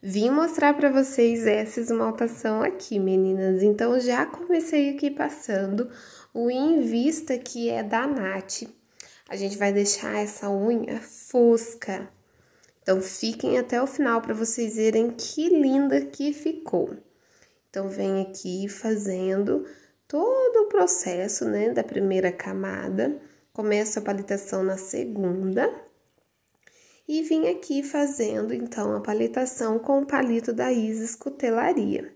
Vim mostrar para vocês essa esmaltação aqui, meninas. Então, já comecei aqui passando o Invista, que é da Nath. A gente vai deixar essa unha fosca. Então, fiquem até o final para vocês verem que linda que ficou. Então, vem aqui fazendo todo o processo, né, da primeira camada. Começo a palitação na segunda e vim aqui fazendo então a paletação com o palito da Isis Cutelaria.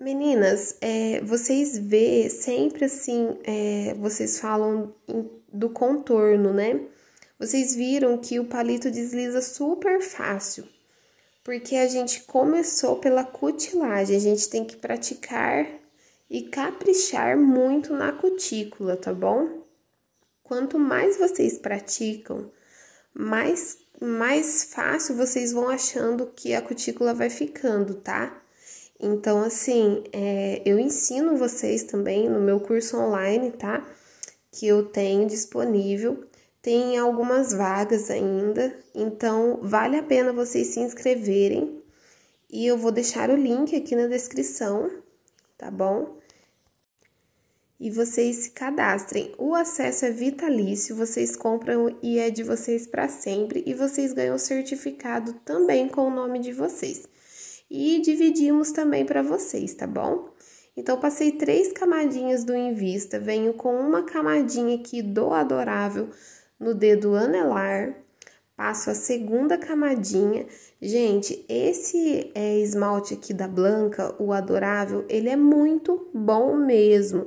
Meninas, é, vocês vê sempre assim, é, vocês falam do contorno, né? Vocês viram que o palito desliza super fácil, porque a gente começou pela cutilagem, a gente tem que praticar e caprichar muito na cutícula, tá bom? Quanto mais vocês praticam, mais, mais fácil vocês vão achando que a cutícula vai ficando, tá? Então, assim, é, eu ensino vocês também no meu curso online, tá? Que eu tenho disponível. Tem algumas vagas ainda, então vale a pena vocês se inscreverem. E eu vou deixar o link aqui na descrição, tá bom? e vocês se cadastrem. O acesso é vitalício, vocês compram e é de vocês para sempre e vocês ganham certificado também com o nome de vocês. E dividimos também para vocês, tá bom? Então, passei três camadinhas do Invista, venho com uma camadinha aqui do Adorável no dedo anelar, Passo a segunda camadinha. Gente, esse é, esmalte aqui da Blanca, o Adorável, ele é muito bom mesmo.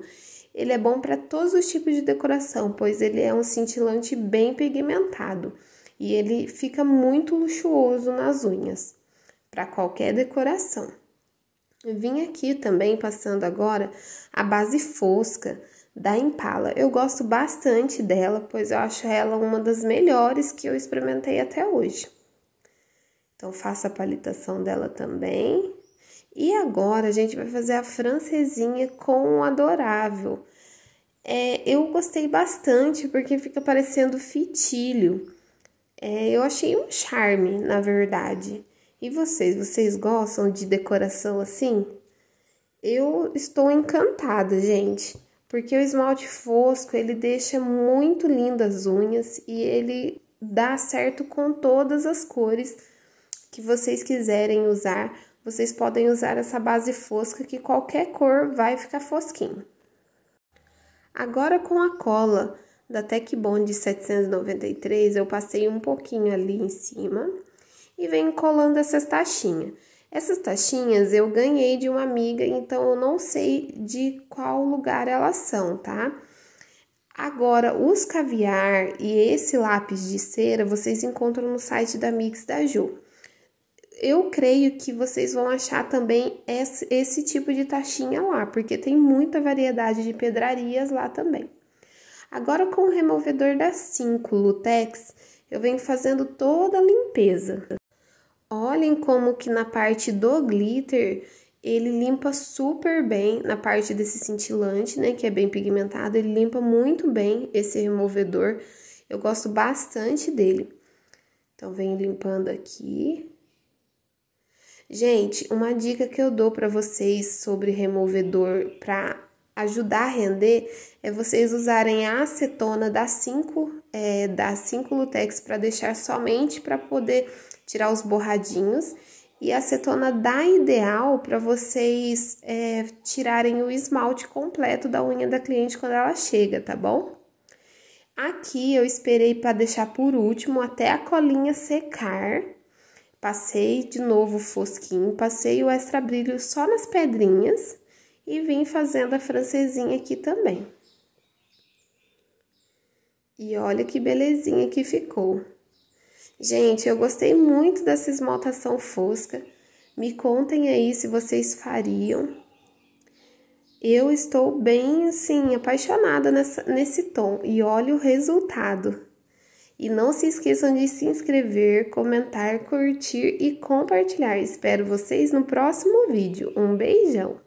Ele é bom para todos os tipos de decoração, pois ele é um cintilante bem pigmentado. E ele fica muito luxuoso nas unhas, para qualquer decoração. Vim aqui também passando agora a base fosca da Impala. Eu gosto bastante dela, pois eu acho ela uma das melhores que eu experimentei até hoje. Então, faça a palitação dela também. E agora a gente vai fazer a francesinha com o adorável. É, eu gostei bastante porque fica parecendo fitilho. É, eu achei um charme, na verdade. E vocês, vocês gostam de decoração assim? Eu estou encantada, gente porque o esmalte fosco ele deixa muito lindo as unhas e ele dá certo com todas as cores que vocês quiserem usar. Vocês podem usar essa base fosca que qualquer cor vai ficar fosquinho. Agora com a cola da Tech Bond 793, eu passei um pouquinho ali em cima e venho colando essas taxinhas. Essas taxinhas eu ganhei de uma amiga, então eu não sei de qual lugar elas são, tá? Agora, os caviar e esse lápis de cera vocês encontram no site da Mix da Ju. Eu creio que vocês vão achar também esse, esse tipo de taxinha lá, porque tem muita variedade de pedrarias lá também. Agora, com o removedor da 5 Lutex, eu venho fazendo toda a limpeza. Olhem como que na parte do glitter ele limpa super bem na parte desse cintilante, né, que é bem pigmentado, ele limpa muito bem esse removedor. Eu gosto bastante dele. Então venho limpando aqui. Gente, uma dica que eu dou para vocês sobre removedor para ajudar a render é vocês usarem a acetona das 5 é, da 5 Lutex para deixar somente para poder tirar os borradinhos e a acetona da ideal para vocês é, tirarem o esmalte completo da unha da cliente quando ela chega, tá bom? Aqui eu esperei para deixar por último até a colinha secar. Passei de novo o fosquinho, passei o extra brilho só nas pedrinhas e vim fazendo a francesinha aqui também. E olha que belezinha que ficou. Gente, eu gostei muito dessa esmaltação fosca. Me contem aí se vocês fariam. Eu estou bem, assim, apaixonada nessa, nesse tom. E olha o resultado. E não se esqueçam de se inscrever, comentar, curtir e compartilhar. Espero vocês no próximo vídeo. Um beijão!